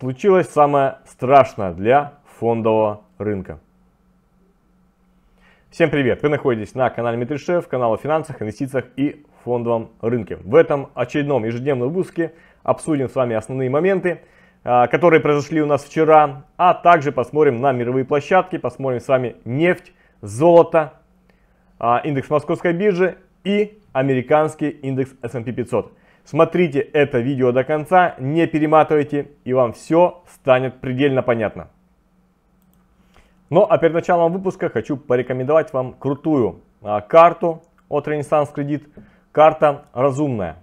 случилось самое страшное для фондового рынка. Всем привет! Вы находитесь на канале Метришев, канал о финансах, инвестициях и фондовом рынке. В этом очередном ежедневном выпуске обсудим с вами основные моменты, а, которые произошли у нас вчера, а также посмотрим на мировые площадки, посмотрим с вами нефть, золото, а, индекс московской биржи и американский индекс S&P 500. Смотрите это видео до конца, не перематывайте, и вам все станет предельно понятно. Ну а перед началом выпуска хочу порекомендовать вам крутую а, карту от Renaissance Credit. Карта разумная.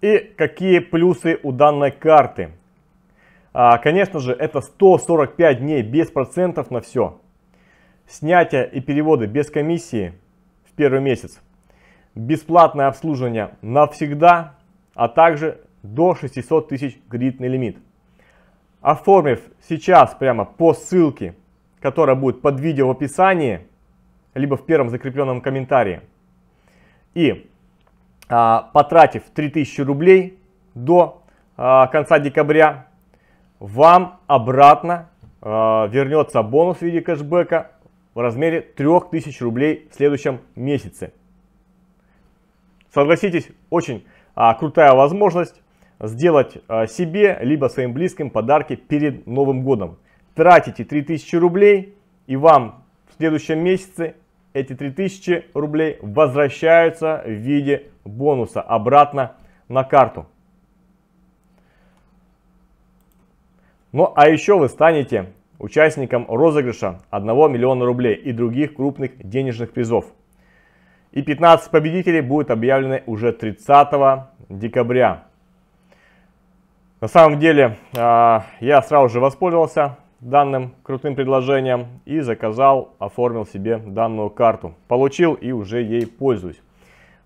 И какие плюсы у данной карты? А, конечно же, это 145 дней без процентов на все. Снятие и переводы без комиссии в первый месяц. Бесплатное обслуживание навсегда а также до 600 тысяч кредитный лимит. Оформив сейчас прямо по ссылке, которая будет под видео в описании, либо в первом закрепленном комментарии, и а, потратив 3000 рублей до а, конца декабря, вам обратно а, вернется бонус в виде кэшбэка в размере 3000 рублей в следующем месяце. Согласитесь, очень а, крутая возможность сделать а, себе, либо своим близким подарки перед Новым годом. Тратите 3000 рублей, и вам в следующем месяце эти 3000 рублей возвращаются в виде бонуса обратно на карту. Ну а еще вы станете участником розыгрыша 1 миллиона рублей и других крупных денежных призов. И 15 победителей будут объявлены уже 30 декабря. На самом деле, а, я сразу же воспользовался данным крутым предложением и заказал, оформил себе данную карту. Получил и уже ей пользуюсь.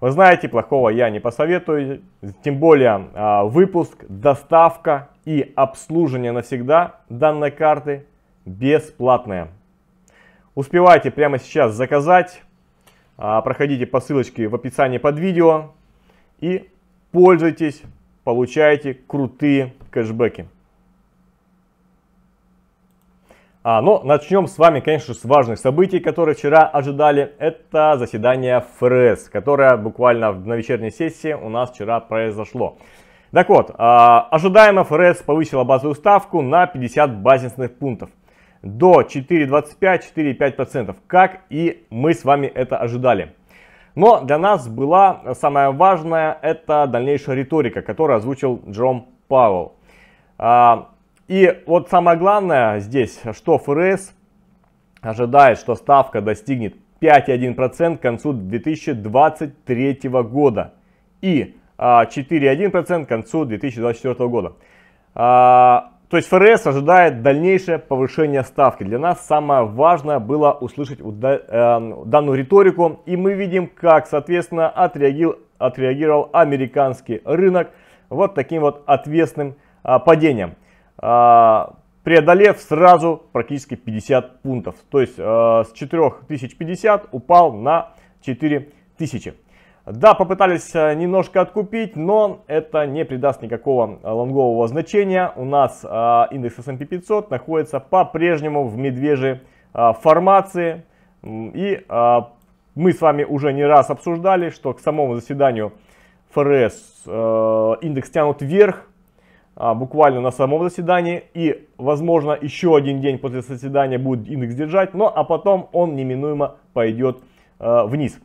Вы знаете, плохого я не посоветую, тем более а, выпуск, доставка и обслуживание навсегда данной карты бесплатное. Успевайте прямо сейчас заказать, а, проходите по ссылочке в описании под видео и пользуйтесь, получайте крутые кэшбэки. А, но ну, начнем с вами, конечно, с важных событий, которые вчера ожидали. Это заседание ФРС, которое буквально на вечерней сессии у нас вчера произошло. Так вот, а, ожидаемо ФРС повысила базовую ставку на 50 базисных пунктов до 4,25-4,5%, как и мы с вами это ожидали. Но для нас была самая важная это дальнейшая риторика, которую озвучил Джером Пауэлл. А, и вот самое главное здесь, что ФРС ожидает, что ставка достигнет 5,1% к концу 2023 года и 4,1% а, к концу 2024 года. А, то есть ФРС ожидает дальнейшее повышение ставки. Для нас самое важное было услышать эм, данную риторику. И мы видим, как, соответственно, отреагировал американский рынок вот таким вот ответственным а, падением а, преодолев сразу практически 50 пунктов. То есть э, с 4050 упал на 4000. Да, попытались э, немножко откупить, но это не придаст никакого э, лонгового значения. У нас э, индекс S&P 500 находится по-прежнему в медвежьей формации. И мы с вами уже не раз обсуждали, что к самому заседанию ФРС индекс тянут вверх, буквально на самом заседании. И, возможно, еще один день после заседания будет индекс держать, но а потом он неминуемо пойдет вниз.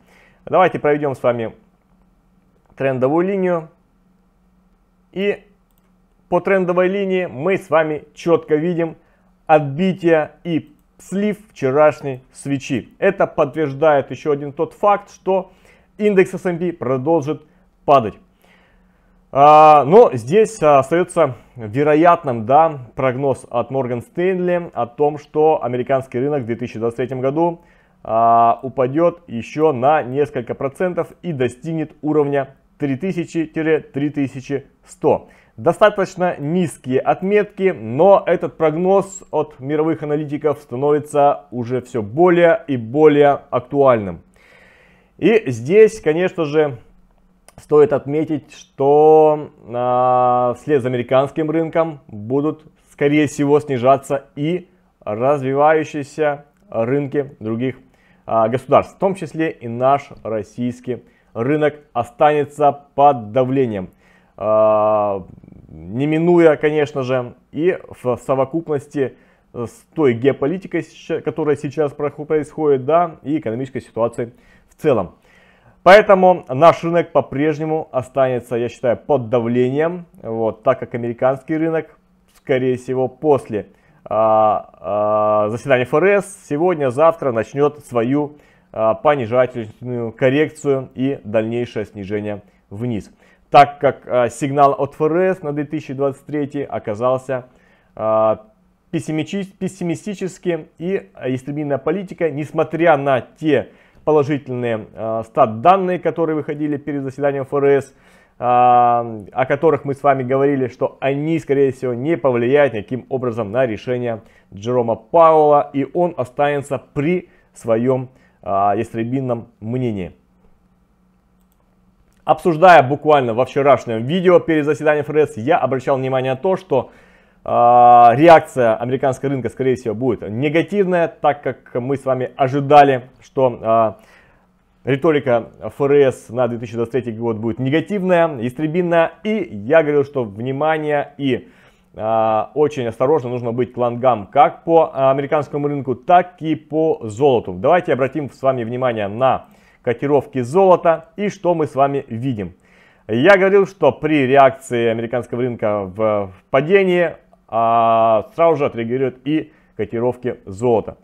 Давайте проведем с вами трендовую линию. И по трендовой линии мы с вами четко видим отбитие и слив вчерашней свечи. Это подтверждает еще один тот факт, что индекс S&P продолжит падать. А, но здесь а, остается вероятным да, прогноз от Морган Стэнли о том, что американский рынок в 2023 году а, упадет еще на несколько процентов и достигнет уровня 3000-3100. Достаточно низкие отметки, но этот прогноз от мировых аналитиков становится уже все более и более актуальным. И здесь, конечно же, стоит отметить, что э, вслед за американским рынком будут, скорее всего, снижаться и развивающиеся рынки других а, государств, в том числе и наш российский рынок останется под давлением, а, не минуя, конечно же, и в совокупности с той геополитикой, которая сейчас происходит, да, и экономической ситуацией в целом. Поэтому наш рынок по-прежнему останется, я считаю, под давлением, вот, так как американский рынок, скорее всего, после а, а, заседание ФРС сегодня-завтра начнет свою а, понижательную коррекцию и дальнейшее снижение вниз. Так как сигнал от ФРС на 2023 оказался пессимистическим и истребительная политика, несмотря на те положительные стат-данные, которые выходили перед заседанием ФРС, о которых мы с вами говорили, что они, скорее всего, не повлияют никаким образом на решение Джерома Пауэлла, и он останется при своем а, ястребинном мнении. Обсуждая буквально во вчерашнем видео перед заседанием ФРС, я обращал внимание на то, что э, реакция американского рынка, скорее всего, будет негативная, так как мы с вами ожидали, что э, риторика ФРС на 2023 год будет негативная, истребинная. И я говорил, что внимание и э, очень осторожно нужно быть к лонгам как по американскому рынку, так и по золоту. Давайте обратим с вами внимание на котировки золота и что мы с вами видим. Я говорил, что при реакции американского рынка в падении э, сразу же отреагируют и котировки золота.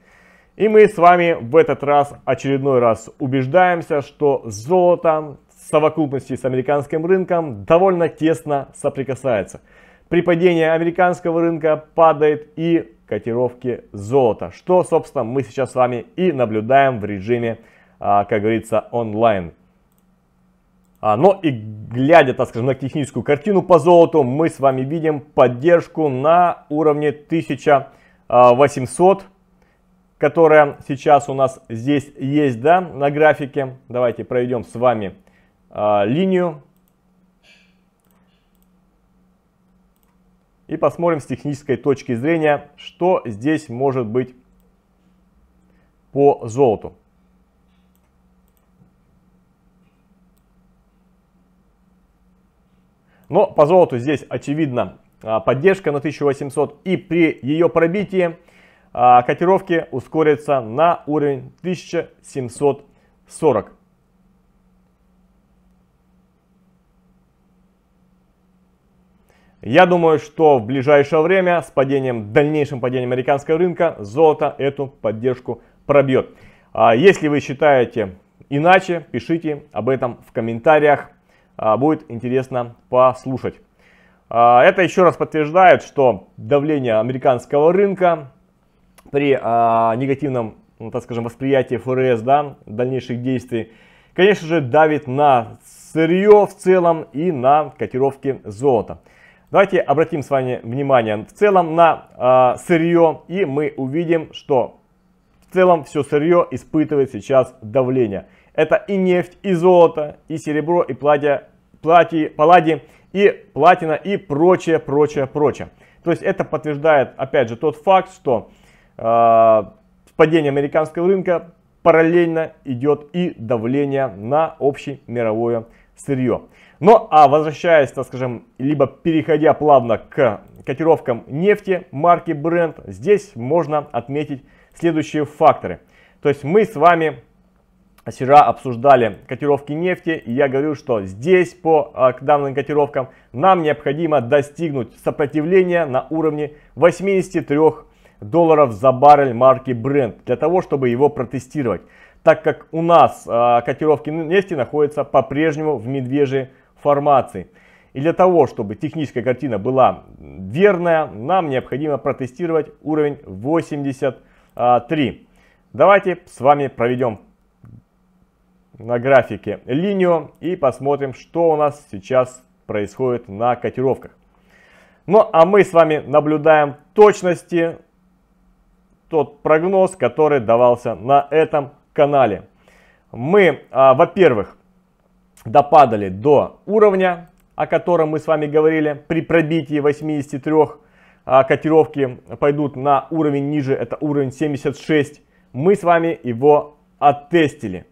И мы с вами в этот раз, очередной раз убеждаемся, что золото в совокупности с американским рынком довольно тесно соприкасается. При падении американского рынка падает и котировки золота, что, собственно, мы сейчас с вами и наблюдаем в режиме, а, как говорится, онлайн. А, но и глядя, так скажем, на техническую картину по золоту, мы с вами видим поддержку на уровне 1800 которая сейчас у нас здесь есть, да, на графике. Давайте проведем с вами э, линию. И посмотрим с технической точки зрения, что здесь может быть по золоту. Но по золоту здесь очевидно а, поддержка на 1800 и при ее пробитии а, котировки ускорятся на уровень 1740. Я думаю, что в ближайшее время с падением, дальнейшим падением американского рынка золото эту поддержку пробьет. А, если вы считаете иначе, пишите об этом в комментариях, а, будет интересно послушать. Это еще раз подтверждает, что давление американского рынка при а, негативном, ну, так скажем, восприятии ФРС, да, дальнейших действий, конечно же, давит на сырье в целом и на котировки золота. Давайте обратим с вами внимание в целом на э, сырье, и мы увидим, что в целом все сырье испытывает сейчас давление. Это и нефть, и золото, и серебро, и платья, платье, палладий, и платина, и прочее, прочее, прочее. То есть это подтверждает, опять же, тот факт, что с а, падением американского рынка параллельно идет и давление на общее мировое сырье. Ну а возвращаясь, так скажем, либо переходя плавно к котировкам нефти марки Brent, здесь можно отметить следующие факторы. То есть мы с вами вчера обсуждали котировки нефти, и я говорю, что здесь по а, к данным котировкам нам необходимо достигнуть сопротивления на уровне 83 долларов за баррель марки Brent для того, чтобы его протестировать, так как у нас э, котировки нефти находятся по-прежнему в медвежьей формации. И для того, чтобы техническая картина была верная, нам необходимо протестировать уровень 83. Давайте с вами проведем на графике линию и посмотрим, что у нас сейчас происходит на котировках. Ну а мы с вами наблюдаем точности тот прогноз, который давался на этом канале. Мы, а, во-первых, допадали до уровня, о котором мы с вами говорили, при пробитии 83 а, котировки пойдут на уровень ниже, это уровень 76. Мы с вами его оттестили.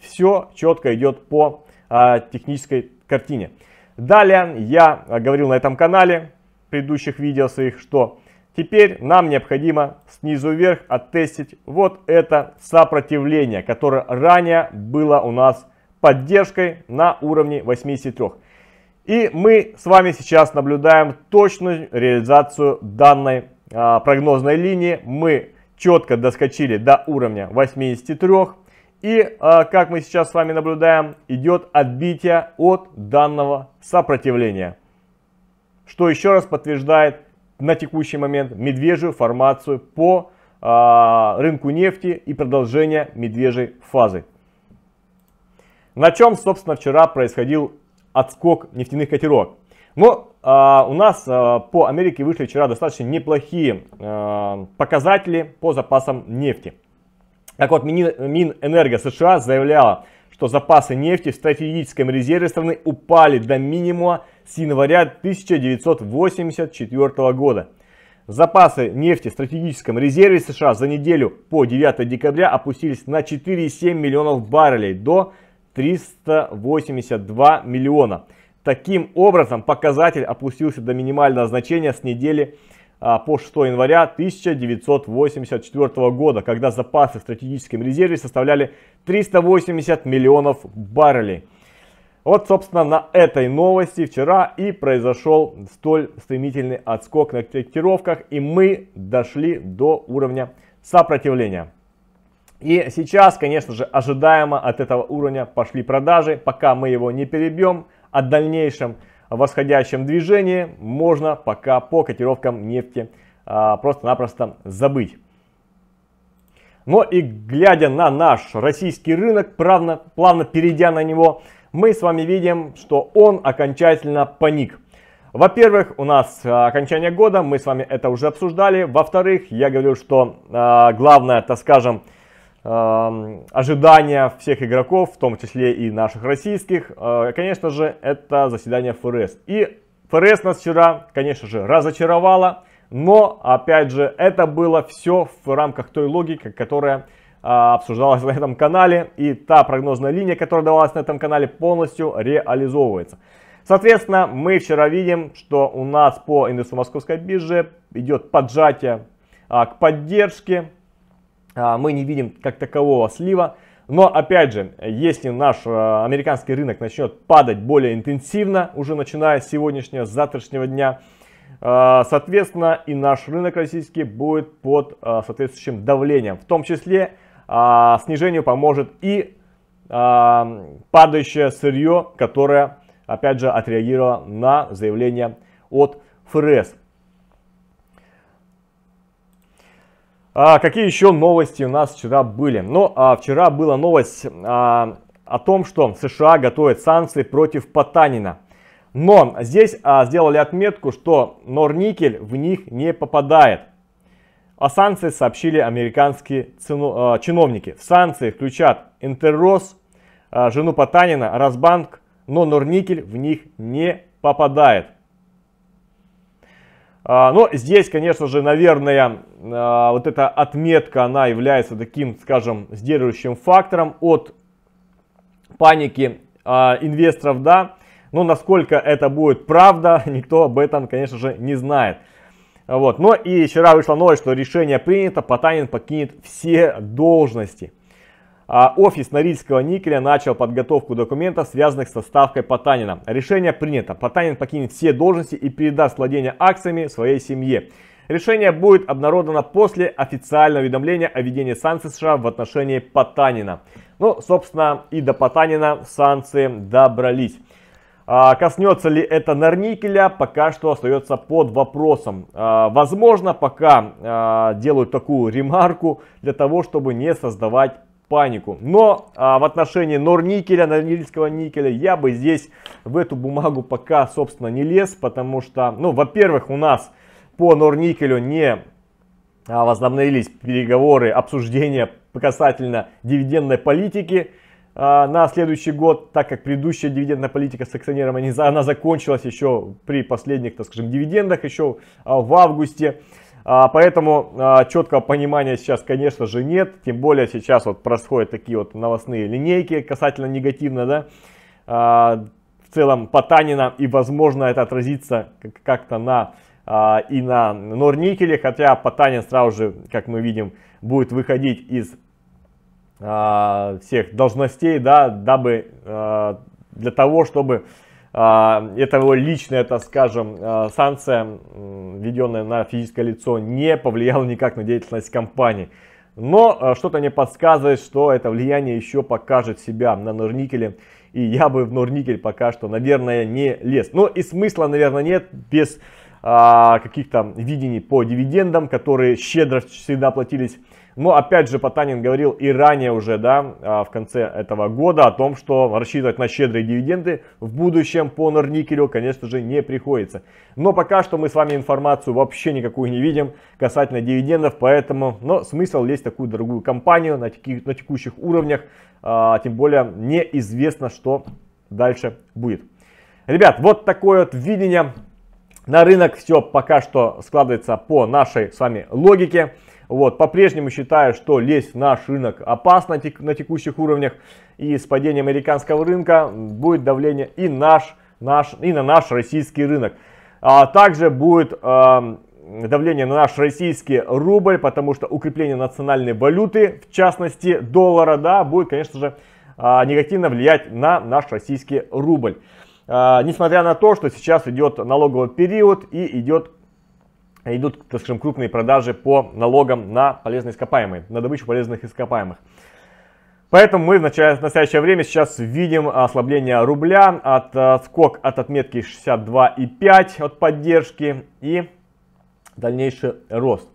Все четко идет по а, технической картине. Далее я говорил на этом канале, в предыдущих видео своих, что Теперь нам необходимо снизу вверх оттестить вот это сопротивление, которое ранее было у нас поддержкой на уровне 83. И мы с вами сейчас наблюдаем точную реализацию данной а, прогнозной линии. Мы четко доскочили до уровня 83. И, а, как мы сейчас с вами наблюдаем, идет отбитие от данного сопротивления. Что еще раз подтверждает на текущий момент медвежью формацию по э, рынку нефти и продолжение медвежьей фазы. На чем, собственно, вчера происходил отскок нефтяных котировок. Но ну, э, а, у нас э, по Америке вышли вчера достаточно неплохие э, показатели по запасам нефти. Так вот, Минэнерго США заявляла, что запасы нефти в стратегическом резерве страны упали до минимума с января 1984 года. Запасы нефти в стратегическом резерве США за неделю по 9 декабря опустились на 4,7 миллионов баррелей до 382 миллиона. Таким образом, показатель опустился до минимального значения с недели а, по 6 января 1984 года, когда запасы в стратегическом резерве составляли 380 миллионов баррелей. Вот, собственно, на этой новости вчера и произошел столь стремительный отскок на корректировках, и мы дошли до уровня сопротивления. И сейчас, конечно же, ожидаемо от этого уровня пошли продажи, пока мы его не перебьем, о а дальнейшем восходящем движении можно пока по котировкам нефти а, просто-напросто забыть. Но и глядя на наш российский рынок, плавно, плавно перейдя на него, мы с вами видим, что он окончательно паник. Во-первых, у нас а, окончание года, мы с вами это уже обсуждали. Во-вторых, я говорю, что а, главное, так скажем, ожидания всех игроков, в том числе и наших российских, э, конечно же, это заседание ФРС. И ФРС нас вчера, конечно же, разочаровало, но, опять же, это было все в рамках той логики, которая а, обсуждалась на этом канале, и та прогнозная линия, которая давалась на этом канале, полностью реализовывается. Соответственно, мы вчера видим, что у нас по индексу московской биржи идет поджатие а, к поддержке, а, мы не видим как такового слива. Но опять же, если наш э, американский рынок начнет падать более интенсивно, уже начиная с сегодняшнего, с завтрашнего дня, э, соответственно и наш рынок российский будет под э, соответствующим давлением. В том числе снижению поможет и падающее сырье, которое опять же отреагировало на заявление от ФРС. А какие еще новости у нас вчера были? Ну, а вчера была новость а, о том, что США готовят санкции против Потанина. Но здесь а, сделали отметку, что Норникель в них не попадает. О санкции сообщили американские цену, а, чиновники. В санкции включат Интеррос, а, жену Потанина, Росбанк, но Норникель в них не попадает. А, но здесь, конечно же, наверное, а, вот эта отметка, она является таким, скажем, сдерживающим фактором от паники а, инвесторов, да. Но насколько это будет правда, никто об этом, конечно же, не знает. Вот. Но и вчера вышла новость, что решение принято, Потанин покинет все должности. А офис Норильского никеля начал подготовку документов, связанных с отставкой Потанина. Решение принято. Потанин покинет все должности и передаст владение акциями своей семье. Решение будет обнародовано после официального уведомления о введении санкций США в отношении Потанина. Ну, собственно, и до Потанина санкции добрались. А коснется ли это Норникеля, пока что остается под вопросом. А, возможно, пока делают такую ремарку для того, чтобы не создавать панику. Но а, в отношении норникеля, норильского никеля, я бы здесь в эту бумагу пока, собственно, не лез, потому что, ну, во-первых, у нас по норникелю не а, возобновились переговоры, обсуждения касательно дивидендной политики а, на следующий год, так как предыдущая дивидендная политика с акционером, она закончилась еще при последних, так скажем, дивидендах, еще а, в августе. А, поэтому а, четкого понимания сейчас, конечно же, нет. Тем более сейчас вот происходят такие вот новостные линейки касательно негативно, да. А, в целом по и возможно это отразится как-то на и на Норникеле, хотя Потанин сразу же, как мы видим, будет выходить из всех должностей, да, дабы для того, чтобы а, это его личная, это, скажем, а, санкция, введенная на физическое лицо, не повлияла никак на деятельность компании. Но а, что-то мне подсказывает, что это влияние еще покажет себя на Норникеле. И я бы в Норникель пока что, наверное, не лез. Но ну, и смысла, наверное, нет без а, каких-то видений по дивидендам, которые щедро всегда платились но опять же, Потанин говорил и ранее уже, да, а, в конце этого года о том, что рассчитывать на щедрые дивиденды в будущем по Норникелю, конечно же, не приходится. Но пока что мы с вами информацию вообще никакую не видим касательно дивидендов, поэтому, но смысл лезть такую дорогую компанию на, теки, на текущих уровнях, а, тем более неизвестно, что дальше будет. Ребят, вот такое вот видение на рынок все пока что складывается по нашей с вами логике. Вот, по-прежнему считаю, что лезть в наш рынок опасно тек на текущих уровнях. И с падением американского рынка будет давление и, наш, наш, и на наш российский рынок. А также будет а, давление на наш российский рубль, потому что укрепление национальной валюты, в частности доллара, да, будет, конечно же, а, негативно влиять на наш российский рубль. А, несмотря на то, что сейчас идет налоговый период и идет идут, так скажем, крупные продажи по налогам на полезные ископаемые, на добычу полезных ископаемых. Поэтому мы в настоящее время сейчас видим ослабление рубля, от, э, скок от отметки 62,5 от поддержки и дальнейший рост.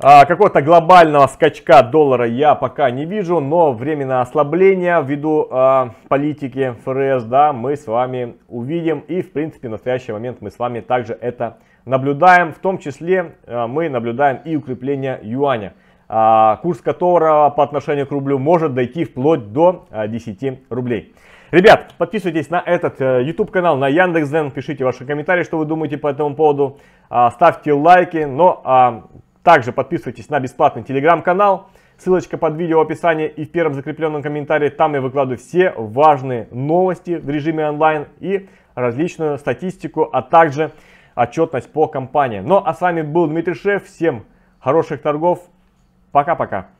А какого-то глобального скачка доллара я пока не вижу, но временное ослабление ввиду а, политики ФРС, да, мы с вами увидим. И, в принципе, в настоящий момент мы с вами также это наблюдаем, в том числе э, мы наблюдаем и укрепление юаня, а, курс которого по отношению к рублю может дойти вплоть до 10 э, рублей. Ребят, подписывайтесь на этот э, YouTube канал, на Яндекс.Дзен, пишите ваши комментарии, что вы думаете по этому поводу, а, ставьте лайки, но а, также подписывайтесь на бесплатный телеграм-канал, ссылочка под видео в описании и в первом закрепленном комментарии, там я выкладываю все важные новости в режиме онлайн и различную статистику, а также отчетность по компании. Ну а с вами был Дмитрий Шеф. Всем хороших торгов. Пока-пока.